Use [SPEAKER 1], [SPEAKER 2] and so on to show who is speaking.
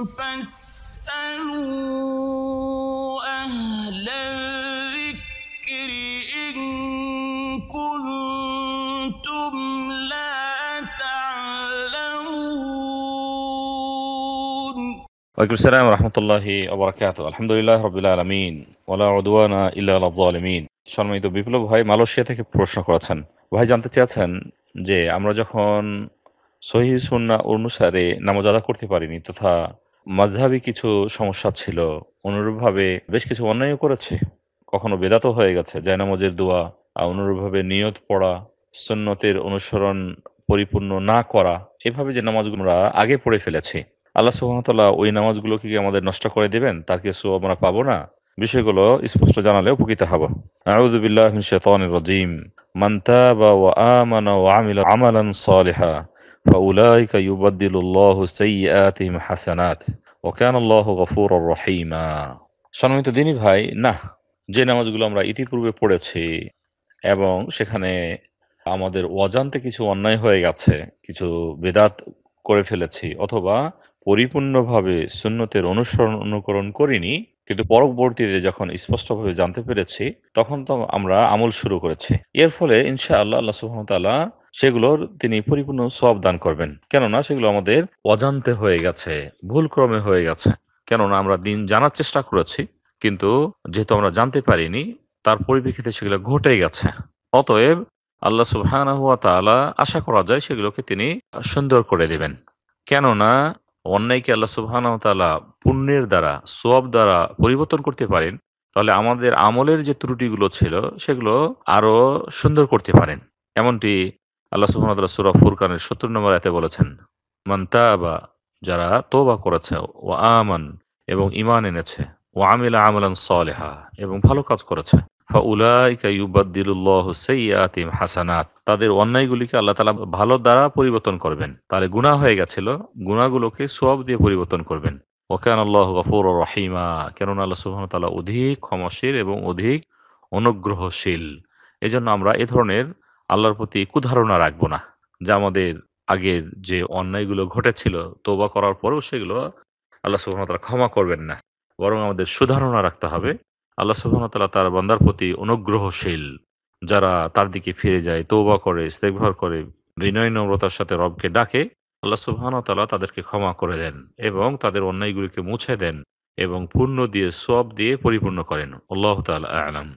[SPEAKER 1] সম্মানিত বিপ্লব ভাই মালয়েশিয়া থেকে প্রশ্ন করেছেন ভাই জানতে চেয়েছেন যে আমরা যখন সহি অনুসারে নামাজ আদা করতে পারিনি তথা মাঝাবি কিছু সমস্যা ছিল অনুরূপভাবে বেশ কিছু অন্যায় করেছে কখনো বেদাত হয়ে গেছে জায়নামাজের দোয়া অনুরূপভাবে নিয়ত পড়া সুন্নতের অনুসরণ পরিপূর্ণ না করা এভাবে যে নামাজগুলো আমরা আগে পড়ে ফেলেছি আল্লাহ সুহামতাল্লাহ ওই নামাজগুলোকে কি আমাদের নষ্ট করে দেবেন তার কিছু আমরা পাবো না বিষয়গুলো স্পষ্ট জানালে উপকৃত হব আউযুবিল্লাহি মিনাশ রজিম মান্তা বা ওয়া আমানা ওয়া আমালান সালিহা ফাউলাইকা ইউবাদদিলুল্লাহু সাইয়্যাতিহিম হাসানাত ওকান আল্লাহ গফুর রহিমা সম্মানিত দিনী ভাই না যে নামাজগুলো আমরা ইতিপূর্বে পড়েছি এবং সেখানে আমাদের অজান্তে কিছু অন্যায় হয়ে গেছে কিছু বেদাত করে ফেলেছি অথবা পরিপূর্ণভাবে সুন্নতের অনুসরণ অনুকরণ করিনি কিন্তু পরবর্তীতে যখন স্পষ্টভাবে জানতে পেরেছি তখন তো আমরা আমল শুরু করেছি এর ফলে ইনশাআল্লাহ আল্লাহ সুহামতাল্লাহ সেগুলোর তিনি পরিপূর্ণ সব দান করবেন কেননা সেগুলো আমাদের অজান্তে হয়ে গেছে ভুল ক্রমে হয়ে গেছে কেননা আমরা দিন জানার চেষ্টা করেছি কিন্তু যেহেতু আমরা জানতে পারিনি তার পরিপ্রেক্ষিতে সেগুলো ঘটে গেছে অতএব আল্লাহ সুবহান হুয়া তালা আশা করা যায় সেগুলোকে তিনি সুন্দর করে দেবেন কেননা অন্যায়কে আল্লাহ সুবহান তালা পুণ্যের দ্বারা সোয়াব দ্বারা পরিবর্তন করতে পারেন তাহলে আমাদের আমলের যে ত্রুটিগুলো ছিল সেগুলো আরো সুন্দর করতে পারেন এমনটি আল্লাহ সুহামতাল্লাহ সুরা ফুরকানের সত্তর নম্বর এতে বলেছেন মান্তাবা যারা তোবা করেছে ও আমান এবং ইমান এনেছে ও আমিলা আমলান সলেহা এবং ভালো কাজ করেছে হাসানাত তাদের অন্যায়গুলিকে আল্লাহ তালা ভালো দ্বারা পরিবর্তন করবেন তাহলে গুণা হয়ে গেছিল গুণাগুলোকে সব দিয়ে পরিবর্তন করবেন ওকান আল্লাহ গফুর রহিমা কেননা আল্লাহ সুহামতাল্লাহ অধিক ক্ষমাশীল এবং অধিক অনুগ্রহশীল এজন্য আমরা এ ধরনের আল্লাহর প্রতি কুধারণা রাখবো না যা আমাদের আগের যে অন্যায়গুলো ঘটেছিল তোবা করার পরেও সেগুলো আল্লাহ সুহামতাল্লাহ ক্ষমা করবেন না বরং আমাদের সুধারণা রাখতে হবে আল্লাহ সুহামতাল্লাহ তার বান্দার প্রতি অনুগ্রহশীল যারা তার দিকে ফিরে যায় তৌবা করে ইস্তেকভার করে বিনয় নম্রতার সাথে রবকে ডাকে আল্লাহ সুবাহানতালা তাদেরকে ক্ষমা করে দেন এবং তাদের অন্যায়গুলিকে মুছে দেন এবং পূর্ণ দিয়ে সব দিয়ে পরিপূর্ণ করেন আল্লাহ তাল আলম